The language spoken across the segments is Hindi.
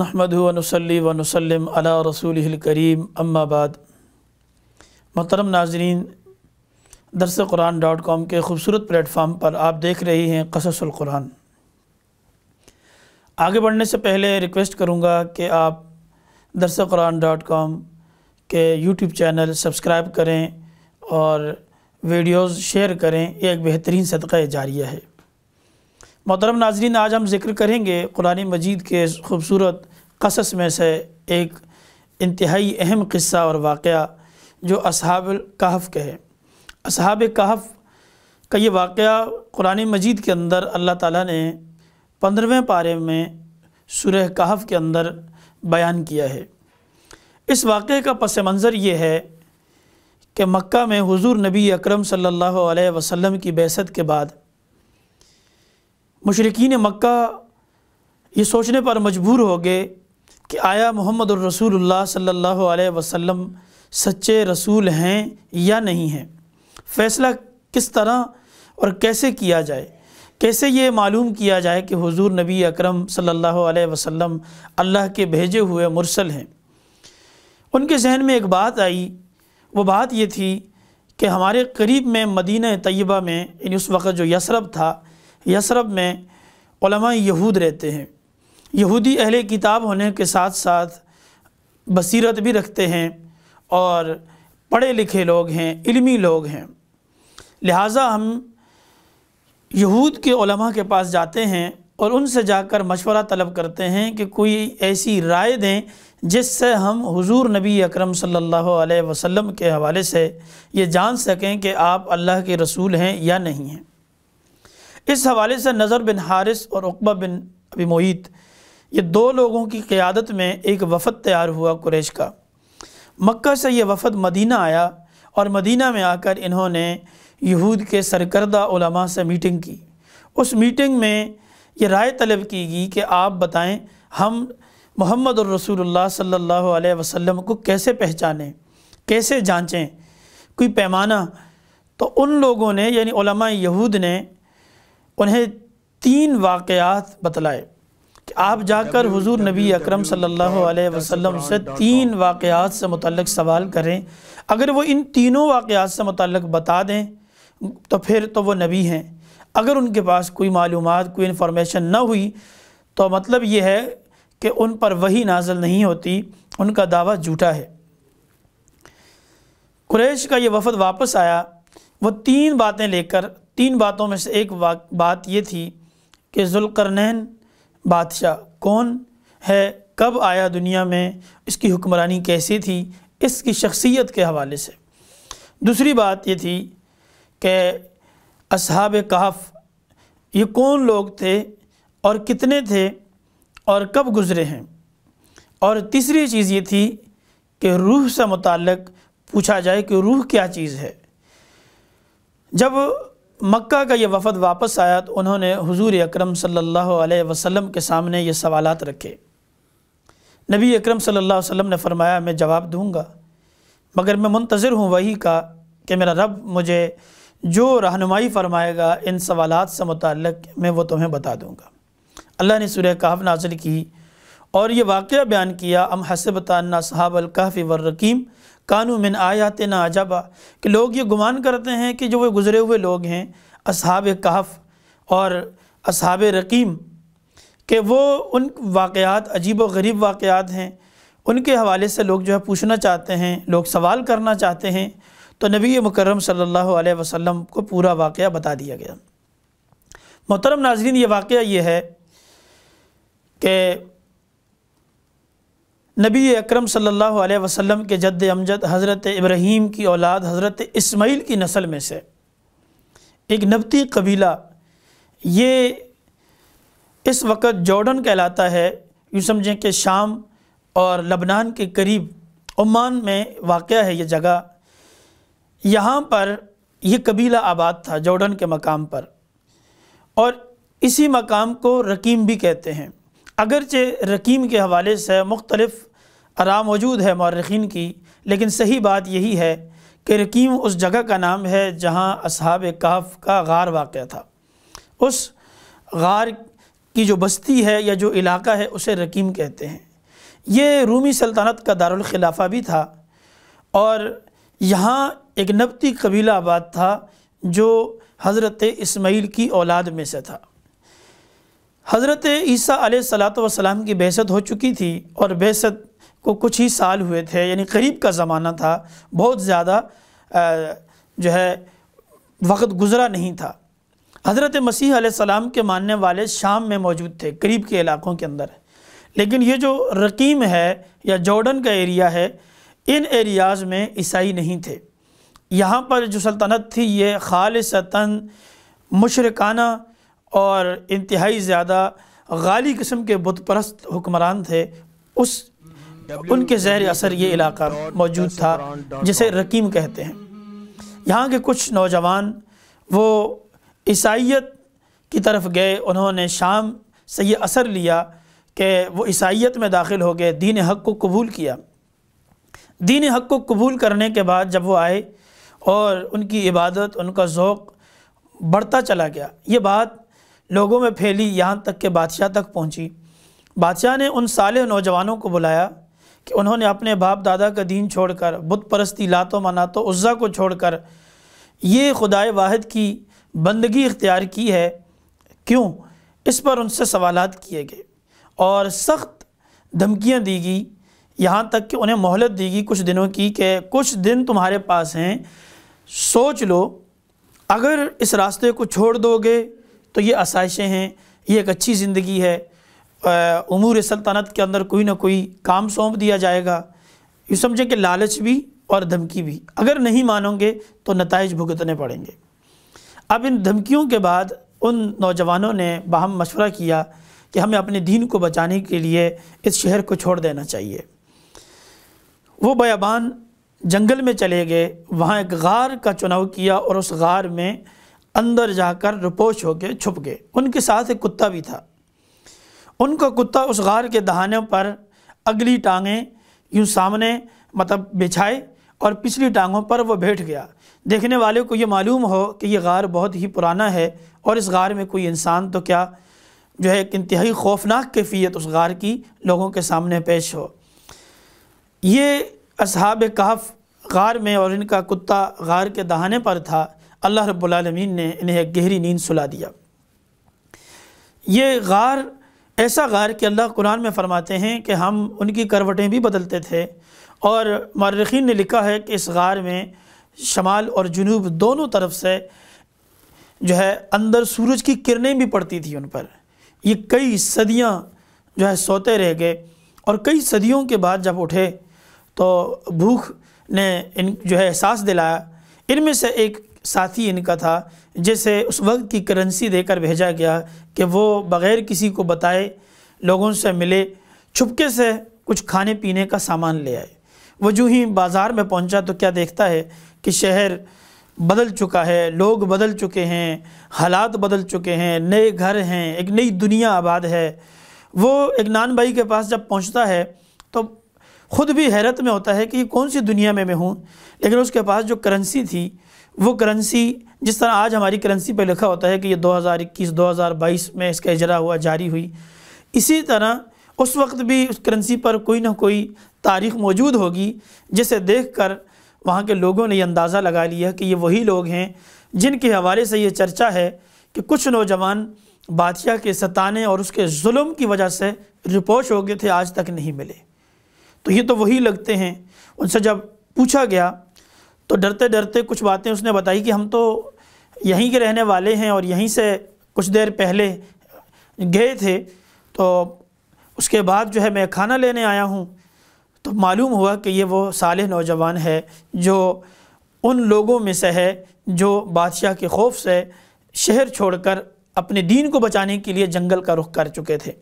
नहमदनसली वनसलम अला रसूल करीम अम्माबाद मोहतरम नाजरीन दरस कुरान डॉट कॉम के ख़ूबसूरत प्लेटफार्म पर आप देख रही हैं कससुल्कुरान आगे बढ़ने से पहले रिक्वेस्ट करूँगा कि आप दरस कुरान डॉट कॉम के यूट्यूब चैनल सब्सक्राइब करें और वीडियोज़ शेयर करें एक बेहतरीन सदका जारिया है मोहतरम नाजरीन आज हम ज़िक्र करेंगे कुरान मजीद के खूबसूरत कसस में से एक इंतहाई अहम किस्सा और वाक़ जो असहाब कहफ़ के है असहाब कहफ़ का ये वाक़ कुरान मजीद के अंदर अल्लाह ताला ने पंद्रहवें पारे में सुरह कहफ़ के अंदर बयान किया है इस वाक़े का पस मंज़र ये है कि मक्का में हुजूर नबी अकरम सल्लल्लाहु अलैहि वसल्लम की बैसत के बाद मशरकिन मक्का ये सोचने पर मजबूर हो गए कि आया मोहम्मद रसूलुल्लाह सल्लल्लाहु अलैहि वसल्लम सच्चे रसूल हैं या नहीं हैं फ़ैसला किस तरह और कैसे किया जाए कैसे ये मालूम किया जाए कि हुजूर नबी अकरम सल्लल्लाहु अलैहि वसल्लम अल्लाह के भेजे हुए मुरसल हैं उनके जहन में एक बात आई वो बात ये थी कि हमारे करीब में मदीन तय्यबा में यानी उस वक़्त जो यसरब था यसरब में यहूद रहते हैं यहूदी अहले किताब होने के साथ साथ बसीरत भी रखते हैं और पढ़े लिखे लोग हैं इल्मी लोग हैं लिहाजा हम यहूद के के पास जाते हैं और उनसे जाकर मशवरा तलब करते हैं कि कोई ऐसी राय दें जिससे हम हुजूर नबी अकरम सल्लल्लाहु अलैहि वसल्लम के हवाले से ये जान सकें कि आप अल्लाह के रसूल हैं या नहीं हैं इस हवाले से नज़र बिन हारिस और उकबा बिन अबी मोहित ये दो लोगों की क़्यादत में एक वफद तैयार हुआ कुरैश का मक्का से ये वफद मदीना आया और मदीना में आकर इन्होंने यहूद के सरकर्दा उलमा से मीटिंग की उस मीटिंग में ये राय तलब की गई कि आप बताएं हम मोहम्मद और रसूलुल्लाह सल्लल्लाहु अलैहि वसल्लम को कैसे पहचानें कैसे जांचें कोई पैमाना तो उन लोगों ने यानी यहूद ने उन्हें तीन वाकयात बतलाए कि आप जाकर हुजूर नबी अकरम सल्लल्लाहु अलैहि वसल्लम से तीन वाक़ात से मुतलक सवाल करें अगर वो इन तीनों वाकयात से मुतलक बता दें तो फिर तो वो नबी हैं अगर उनके पास कोई मालूम कोई इन्फॉर्मेशन ना हुई तो मतलब ये है कि उन पर वही नाजल नहीं होती उनका दावा झूठा है कुरैश का ये वफद वापस आया वो तीन बातें लेकर तीन बातों में से एक बात ये थी कि जुलकरनैन बादशाह कौन है कब आया दुनिया में इसकी हुक्मरानी कैसी थी इसकी शख्सियत के हवाले से दूसरी बात ये थी कि अब कहाफ़ ये कौन लोग थे और कितने थे और कब गुज़रे हैं और तीसरी चीज़ ये थी कि रूह से मुतक़ पूछा जाए कि रूह क्या चीज़ है जब मक्का का ये वफद वापस आया तो उन्होंने हुजूर अकरम सल्लल्लाहु अलैहि वसल्लम के सामने ये सवालात रखे नबी अकरम सल्लल्लाहु अलैहि वसल्लम ने फरमाया मैं जवाब दूंगा मगर मैं मुंतज़र हूँ वही का कि मेरा रब मुझे जो रहनुमाई फरमाएगा इन सवालात से मुतल मैं वो तुम्हें बता दूँगा अल्लाह ने सुरह कहफ नाजिल की और ये वाक़ बयान किया अम हसबताना साहब अलकहफ़ वर्रकीम कानू मिन आयात ना अजबा कि लोग ये गुमान करते हैं कि जो वे गुज़रे हुए लोग हैं असहाब कहफ़ और असहाब रकीम के वो उन वाक़ात अजीब व गरीब वाक़ात हैं उनके हवाले से लोग जो है पूछना चाहते हैं लोग सवाल करना चाहते हैं तो नबी मुकरम सल्लल्लाहु अलैहि वसल्लम को पूरा वाक़ बता दिया गया मोहतरम नाजरीन ये वाक़ ये है कि नबी अक्रम सल्लल्लाहु वसम के जद अमजद हज़रत इब्राहीम की औलाद हज़रत इसमाइल की नस्ल में से एक नबती कबीला ये इस वक्त जॉर्डन कहलाता है यूँ समझें कि शाम और लबनान के करीब ओमान में वाक़ है ये जगह यहाँ पर यह कबीला आबाद था जॉर्डन के मकाम पर और इसी मकाम को रकीम भी कहते हैं अगरचे रकीम के हवाले से मुख्तलफ़ आरा मौजूद है मौरखीन की लेकिन सही बात यही है कि रकीम उस जगह का नाम है जहाँ असहाब कहफ का गार वाक़ था उस गार की जो बस्ती है या जो इलाका है उसे रकीम कहते हैं ये रूमी सल्तनत का दारखिलाफ़ा भी था और यहाँ एक नबती कबीला आबाद था जो हज़रत इसमाइल की औलाद में से था हज़रत ईसा सलात वसलाम की बहसत हो चुकी थी और बहसत को कुछ ही साल हुए थे यानी करीब का ज़माना था बहुत ज़्यादा जो है वक्त गुज़रा नहीं था हज़रत मसीह सलाम के मानने वाले शाम में मौजूद थे करीब के इलाक़ों के अंदर लेकिन ये जो रकीम है या जॉर्डन का एरिया है इन एरियाज़ में ईसाई नहीं थे यहाँ पर जो सल्तनत थी ये सतन मशरकाना और इंतहाई ज़्यादा गाली किस्म के बुतप्रस्त हुक्मरान थे उस उनके जहर असर ये इलाका मौजूद था जिसे रकीम कहते हैं यहाँ के कुछ नौजवान वो ईसाइत की तरफ गए उन्होंने शाम से ये असर लिया कि वो ईसाइत में दाखिल हो गए दीन हक़ को कबूल किया दीन हक़ को कबूल करने के बाद जब वो आए और उनकी इबादत उनका ज़ौक़ बढ़ता चला गया ये बात लोगों में फैली यहाँ तक के बादशाह तक पहुँची बादशाह ने उन साले नौजवानों को बुलाया कि उन्होंने अपने बाप दादा का दीन छोड़कर बुत परस्ती लातों मनातों उज़्ज़ा को छोड़कर ये खुदाए वाहिद की बंदगी इख्तियार की है क्यों इस पर उनसे सवाल किए गए और सख्त धमकियाँ दी गई यहाँ तक कि उन्हें मोहलत दी गई कुछ दिनों की कि कुछ दिन तुम्हारे पास हैं सोच लो अगर इस रास्ते को छोड़ दोगे तो ये आसाइशें हैं ये एक अच्छी ज़िंदगी है उमूर सल्तनत के अंदर कोई ना कोई काम सौंप दिया जाएगा ये समझें कि लालच भी और धमकी भी अगर नहीं मानोगे तो नतज भुगतने पड़ेंगे अब इन धमकियों के बाद उन नौजवानों ने बाहम मशवरा किया कि हमें अपने दीन को बचाने के लिए इस शहर को छोड़ देना चाहिए वो बयाबान जंगल में चले गए वहाँ एक गार का चुनाव किया और उस गार में अंदर जाकर रुपोश होकर छुप गए उनके साथ एक कुत्ता भी था उनका कुत्ता उस गार के दहाने पर अगली टांगें यूँ सामने मतलब बिछाए और पिछली टांगों पर वह बैठ गया देखने वाले को ये मालूम हो कि ये गार बहुत ही पुराना है और इस गार में कोई इंसान तो क्या जो है एक इंतहाई खौफनाक कैफियत उस गार की लोगों के सामने पेश हो ये असहाब कहफ गार में और इनका कुत्ता गार के दहाने पर था अल्लाह रब्बुल रबालमीन ने इन्हें एक गहरी नींद सुला दिया ये गार ऐसा गार कि अल्लाह कुरान में फ़रमाते हैं कि हम उनकी करवटें भी बदलते थे और मर्रखी ने लिखा है कि इस गार में शमाल और जनूब दोनों तरफ से जो है अंदर सूरज की किरणें भी पड़ती थी उन पर ये कई सदियाँ जो है सोते रह गए और कई सदियों के बाद जब उठे तो भूख ने इन जो है एहसास दिलाया इनमें से एक साथी इनका था जिसे उस वक्त की करेंसी देकर भेजा गया कि वो बग़ैर किसी को बताए लोगों से मिले छुपके से कुछ खाने पीने का सामान ले आए वो जो ही बाज़ार में पहुंचा तो क्या देखता है कि शहर बदल चुका है लोग बदल चुके हैं हालात बदल चुके हैं नए घर हैं एक नई दुनिया आबाद है वो एक नान भाई के पास जब पहुंचता है तो ख़ुद भी हैरत में होता है कि कौन सी दुनिया में मैं हूँ लेकिन उसके पास जो करेंसी थी वो करेंसी जिस तरह आज हमारी करेंसी पर लिखा होता है कि ये 2021 2022 में इसका इजरा हुआ जारी हुई इसी तरह उस वक्त भी उस करेंसी पर कोई ना कोई तारीख मौजूद होगी जिसे देख कर वहाँ के लोगों ने यह अंदाज़ा लगा लिया कि ये वही लोग हैं जिनके हवाले से ये चर्चा है कि कुछ नौजवान बादशाह के सताने और उसके जुल्म की वजह से रिपोश हो गए थे आज तक नहीं मिले तो ये तो वही लगते हैं उनसे जब पूछा गया तो डरते डरते कुछ बातें उसने बताई कि हम तो यहीं के रहने वाले हैं और यहीं से कुछ देर पहले गए थे तो उसके बाद जो है मैं खाना लेने आया हूँ तो मालूम हुआ कि ये वो साल नौजवान है जो उन लोगों में से है जो बादशाह के खौफ से शहर छोड़कर अपने दीन को बचाने के लिए जंगल का रुख कर चुके थे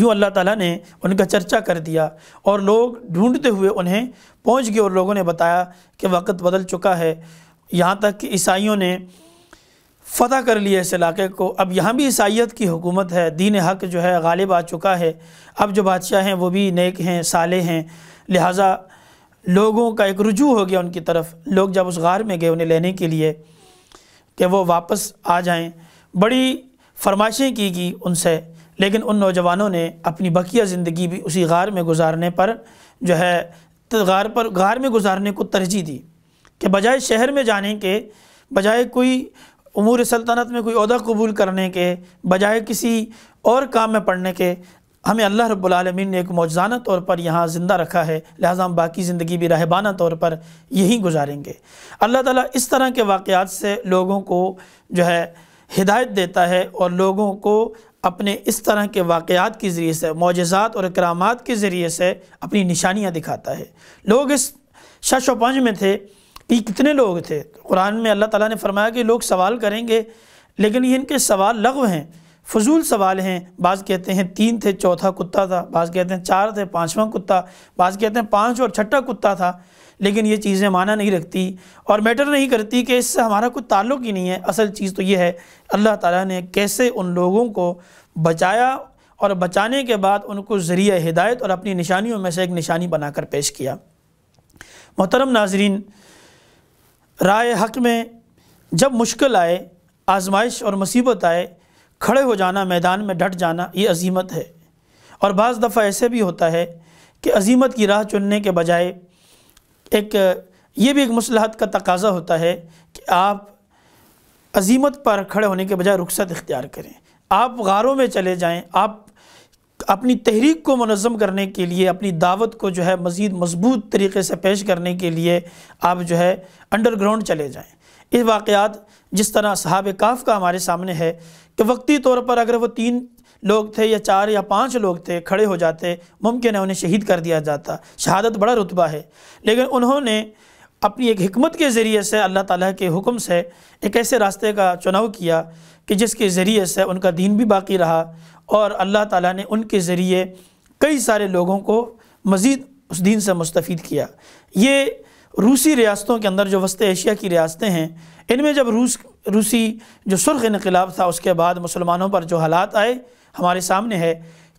यूँ अल्लाह ताला ने उनका चर्चा कर दिया और लोग ढूंढते हुए उन्हें पहुंच गए और लोगों ने बताया कि वक्त बदल चुका है यहाँ तक कि ईसाइयों ने फतह कर लिया इस इलाके को अब यहाँ भी ईसाइत की हुकूमत है दीन हक जो है गालिब आ चुका है अब जो बादशाह हैं वो भी नेक हैं साले हैं लिहाजा लोगों का एक रुजू हो गया उनकी तरफ लोग जब उस गार में गए उन्हें लेने के लिए कि वो वापस आ जाएं बड़ी फरमाइशें की गई उनसे लेकिन उन नौजवानों ने अपनी बकिया ज़िंदगी भी उसी गार में गुजारने पर जो है तो गार पर गार में गुजारने को तरजीह दी कि बजाय शहर में जाने के बजाय कोई उमूर सल्तनत में कोई अहदा कबूल करने के बजाय किसी और काम में पढ़ने के हमें अल्लाह रब्लमिन ने एक मौजाना तौर पर यहाँ ज़िंदा रखा है लिहाजा हम बाकी ज़िंदगी भी रहबाना तौर पर यहीं गुजारेंगे अल्लाह ताला इस तरह के वाक़ात से लोगों को जो है हिदायत देता है और लोगों को अपने इस तरह के वाक़ात के ज़रिए से मोजात और इकराम के ज़रिए से अपनी निशानियाँ दिखाता है लोग इस शश व पंज में थे कि कितने लोग थे कुरान में अल्लाह ताला ने फरमाया कि लोग सवाल करेंगे लेकिन ये इनके सवाल लगव हैं फजूल सवाल हैं बाज़ कहते हैं तीन थे चौथा कुत्ता था बाज़ कहते हैं चार थे पाँचवा कुत्ता बाज़ कहते हैं पाँच और छठा कुत्ता था लेकिन ये चीज़ें माना नहीं रखती और मैटर नहीं करती कि इससे हमारा कुछ ताल्लुक ही नहीं है असल चीज़ तो ये है अल्लाह ताला ने कैसे उन लोगों को बचाया और बचाने के बाद उनको ज़रिए हिदायत और अपनी निशानियों में से एक निशानी बनाकर पेश किया मोहतरम नाजरीन राय हक में जब मुश्किल आए आजमाइश और मुसीबत आए खड़े हो जाना मैदान में डट जाना ये अजीमत है और बज़ दफ़ा ऐसे भी होता है कि अजीमत की राह चुनने के बजाय एक ये भी एक मसलहत का तकाजा होता है कि आप अजीमत पर खड़े होने के बजाय रुखसत इख्तियार करें आप गारों में चले जाएँ आप अपनी तहरीक को मनज़म करने के लिए अपनी दावत को जो है मज़ीद मजबूत तरीके से पेश करने के लिए आप जो है अंडरग्राउंड चले जाएँ इस वाक़ात जिस तरह सहाब काफ़ का हमारे सामने है कि वक्ती तौर पर अगर वो तीन लोग थे या चार या पाँच लोग थे खड़े हो जाते मुमकिन है उन्हें शहीद कर दिया जाता शहादत बड़ा रुतबा है लेकिन उन्होंने अपनी एक हमत के ज़रिए से अल्लाह ताला के हुक्म से एक ऐसे रास्ते का चुनाव किया कि जिसके ज़रिए से उनका दीन भी बाकी रहा और अल्लाह ताला ने उनके ज़रिए कई सारे लोगों को मज़ीद उस दीन से मुस्तफ़ किया ये रूसी रियासतों के अंदर जो वस्त एशिया की रियासतें हैं इनमें जब रूस रूसी जो सुर्ख इनकलाब था उसके बाद मुसलमानों पर जो हालात आए हमारे सामने है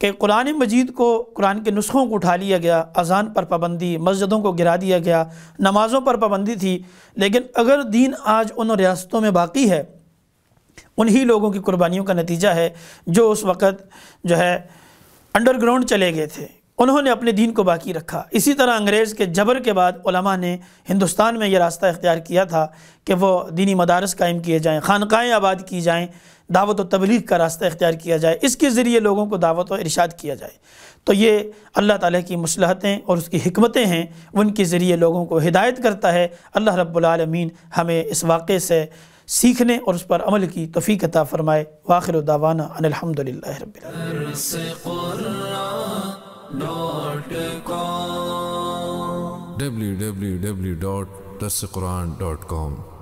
कि कुरान मजीद को कुरान के नुस्खों को उठा लिया गया अजान पर पाबंदी मस्जिदों को गिरा दिया गया नमाज़ों पर पाबंदी थी लेकिन अगर दीन आज उन रियासतों में बाकी है उन्हीं लोगों की कुर्बानियों का नतीजा है जो उस वक़्त जो है अंडरग्राउंड चले गए थे उन्होंने अपने दीन को बाकी रखा इसी तरह अंग्रेज़ के जबर के बाद उलमा ने हिंदुस्तान में यह रास्ता इख्तियार किया था कि वो दीनी मदारस कायम किए जाएँ खानकाएँ आबाद की जाएँ दावत व तबलीग का रास्ता इख्तियार किया जाए इसके ज़रिए लोगों को दावत व इरशाद किया जाए तो ये अल्लाह ताला की मसलहतें और उसकी हमतें हैं उनके ज़रिए लोगों को हिदायत करता है अल्लाह रब्लमीन हमें इस वाक़े से सीखने और उस पर अमल की तफ़ी अता फ़रमाए वाखिर दावाना अनिलहमदिल्ला www.dasquran.com